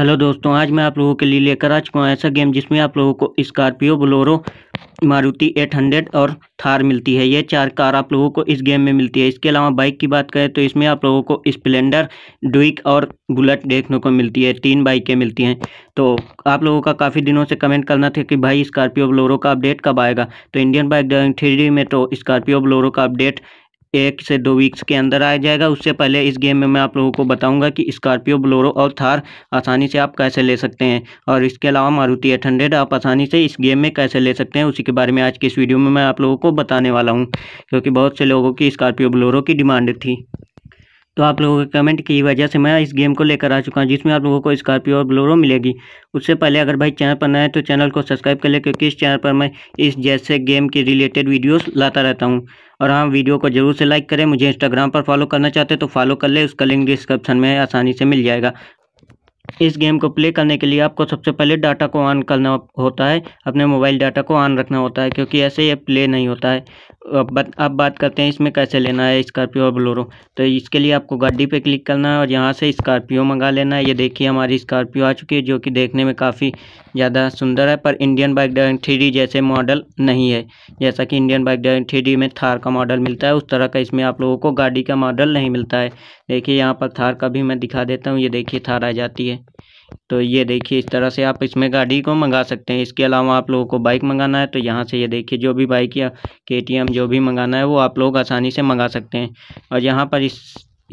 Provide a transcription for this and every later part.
hello दोस्तों आज मैं आप लोगों के लिए लेकर आ चुका हूँ ऐसा गेम जिसमें आप लोगों को स्कॉर्पियो बलोरो मारुति 800 और थार मिलती है ये चार कार आप लोगों को इस गेम में मिलती है इसके अलावा बाइक की बात करें तो इसमें आप लोगों को स्प्लेंडर डुइक और बुलेट देखने को मिलती है तीन बाइकें मिलती हैं तो आप लोगों का काफ़ी दिनों से कमेंट करना था कि भाई स्कॉर्पियो बलोरो का अपडेट कब आएगा तो इंडियन बाइक ड्राइविंग थ्री में तो स्कॉर्पियो बलोरो का अपडेट एक से दो वीक्स के अंदर आया जाएगा उससे पहले इस गेम में मैं आप लोगों को बताऊंगा कि स्कॉर्पियो ब्लोरो और थार आसानी से आप कैसे ले सकते हैं और इसके अलावा मारुति एट हंड्रेड आप आसानी से इस गेम में कैसे ले सकते हैं उसी के बारे में आज की इस वीडियो में मैं आप लोगों को बताने वाला हूँ क्योंकि बहुत से लोगों की स्कॉर्पियो ब्लोरो की डिमांड थी तो आप लोगों के कमेंट की वजह से मैं इस गेम को लेकर आ चुका हूँ जिसमें आप लोगों को स्कॉर्पियो और ब्लोरो मिलेगी उससे पहले अगर भाई चैनल पर नए तो चैनल को सब्सक्राइब कर ले क्योंकि इस चैनल पर मैं इस जैसे गेम के रिलेटेड वीडियोस लाता रहता हूँ और हाँ वीडियो को जरूर से लाइक करें मुझे इंस्टाग्राम पर फॉलो करना चाहते तो फॉलो कर ले उसका लिंक डिस्क्रिप्शन में आसानी से मिल जाएगा इस गेम को प्ले करने के लिए आपको सबसे पहले डाटा को ऑन करना होता है अपने मोबाइल डाटा को ऑन रखना होता है क्योंकि ऐसे ये प्ले नहीं होता है अब बात अब बात करते हैं इसमें कैसे लेना है स्कॉर्पियो और बलोरो तो इसके लिए आपको गाड़ी पे क्लिक करना है और यहाँ से स्कॉर्पियो मंगा लेना है ये देखिए हमारी स्कॉर्पियो आ चुकी है जो कि देखने में काफ़ी ज़्यादा सुंदर है पर इंडियन बाइक ड्राइविंग थ्री जैसे मॉडल नहीं है जैसा कि इंडियन बाइक ड्राइविंग थ्री में थार का मॉडल मिलता है उस तरह का इसमें आप लोगों को गाड़ी का मॉडल नहीं मिलता है देखिए यहाँ पर थार का भी मैं दिखा देता हूँ ये देखिए थार आ जाती है तो ये देखिए इस तरह से आप इसमें गाड़ी को मंगा सकते हैं इसके अलावा आप लोगों को बाइक मंगाना है तो यहाँ से ये देखिए जो भी बाइक या के जो भी मंगाना है वो आप लोग आसानी से मंगा सकते हैं और यहाँ पर इस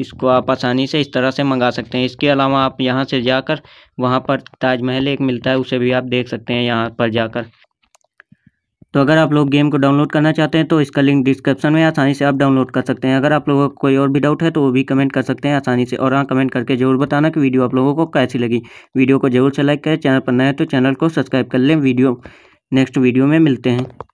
इसको आप आसानी से इस तरह से मंगा सकते हैं इसके अलावा आप यहाँ से जाकर वहाँ पर ताजमहल एक मिलता है उसे भी आप देख सकते हैं यहाँ पर जाकर तो अगर आप लोग गेम को डाउनलोड करना चाहते हैं तो इसका लिंक डिस्क्रिप्शन में आसानी से आप डाउनलोड कर सकते हैं अगर आप लोगों को कोई और भी डाउट है तो वो भी कमेंट कर सकते हैं आसानी से और हाँ कमेंट करके जरूर बताना कि वीडियो आप लोगों को कैसी लगी वीडियो को जरूर से लाइक करें चैनल पर नए तो चैनल को सब्सक्राइब कर लें वीडियो नेक्स्ट वीडियो में मिलते हैं